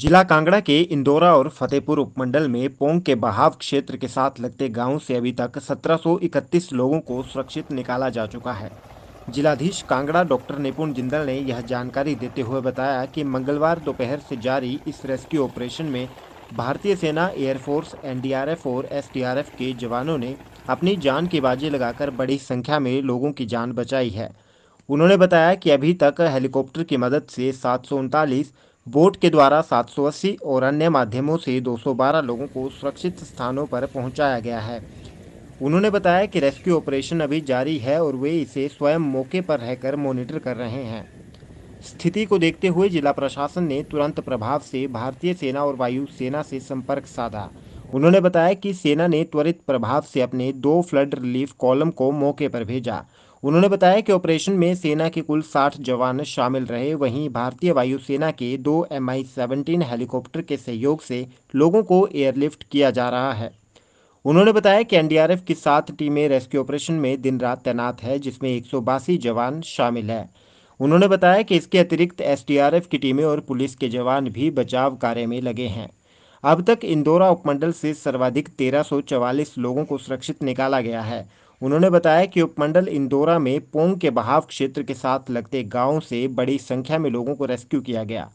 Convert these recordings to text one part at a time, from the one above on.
जिला कांगड़ा के इंदौरा और फतेहपुर उपमंडल में पोंग के बहाव क्षेत्र के साथ लगते गांवों से अभी तक 1731 लोगों को सुरक्षित निकाला जा चुका है जिलाधीश कांगड़ा डॉक्टर निपुण जिंदल ने यह जानकारी देते हुए बताया कि मंगलवार दोपहर से जारी इस रेस्क्यू ऑपरेशन में भारतीय सेना एयरफोर्स एनडीआरएफ और एफ के जवानों ने अपनी जान की बाजी लगाकर बड़ी संख्या में लोगों की जान बचाई है उन्होंने बताया कि अभी तक हेलीकॉप्टर की मदद से सात बोट के द्वारा 780 और अन्य माध्यमों से 212 लोगों को सुरक्षित स्थानों पर पहुंचाया गया है उन्होंने बताया कि रेस्क्यू ऑपरेशन अभी जारी है और वे इसे स्वयं मौके पर रहकर मॉनिटर कर रहे हैं स्थिति को देखते हुए जिला प्रशासन ने तुरंत प्रभाव से भारतीय सेना और वायु सेना से संपर्क साधा उन्होंने बताया कि सेना ने त्वरित प्रभाव से अपने दो फ्लड रिलीफ कॉलम को मौके पर भेजा उन्होंने बताया कि ऑपरेशन में सेना के कुल 60 जवान शामिल रहे वहीं भारतीय वायुसेना के दो एम आई हेलीकॉप्टर के सहयोग से लोगों को एयरलिफ्ट किया जा रहा है उन्होंने बताया कि एनडीआरएफ की सात टीमें रेस्क्यू ऑपरेशन में दिन रात तैनात है जिसमें एक जवान शामिल है उन्होंने बताया कि इसके अतिरिक्त एसडीआरएफ की टीमें और पुलिस के जवान भी बचाव कार्य में लगे हैं अब तक इंदौरा उपमंडल से सर्वाधिक तेरह लोगों को सुरक्षित निकाला गया है उन्होंने बताया कि उपमंडल इंदौरा में पोंग के बहाव क्षेत्र के साथ लगते गाँव से बड़ी संख्या में लोगों को रेस्क्यू किया गया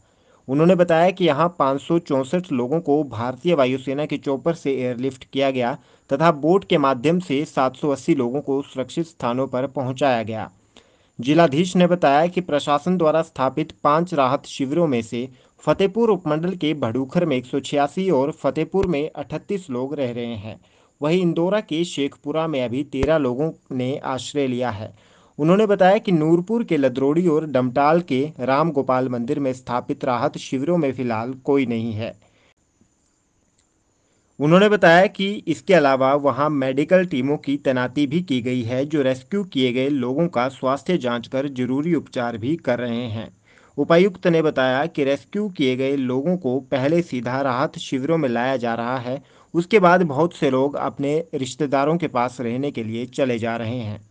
उन्होंने बताया कि यहां पाँच लोगों को भारतीय वायुसेना के चौपर से एयरलिफ्ट किया गया तथा बोट के माध्यम से 780 लोगों को सुरक्षित स्थानों पर पहुंचाया गया जिलाधीश ने बताया कि प्रशासन द्वारा स्थापित पांच राहत शिविरों में से फतेहपुर उपमंडल के भड़ूखर में एक और फतेहपुर में 38 लोग रह रहे हैं वहीं इंदौरा के शेखपुरा में अभी तेरह लोगों ने आश्रय लिया है उन्होंने बताया कि नूरपुर के लदरोड़ी और डमटाल के राम गोपाल मंदिर में स्थापित राहत शिविरों में फिलहाल कोई नहीं है उन्होंने बताया कि इसके अलावा वहां मेडिकल टीमों की तैनाती भी की गई है जो रेस्क्यू किए गए लोगों का स्वास्थ्य जांच कर जरूरी उपचार भी कर रहे हैं उपायुक्त ने बताया कि रेस्क्यू किए गए लोगों को पहले सीधा राहत शिविरों में लाया जा रहा है उसके बाद बहुत से लोग अपने रिश्तेदारों के पास रहने के लिए चले जा रहे हैं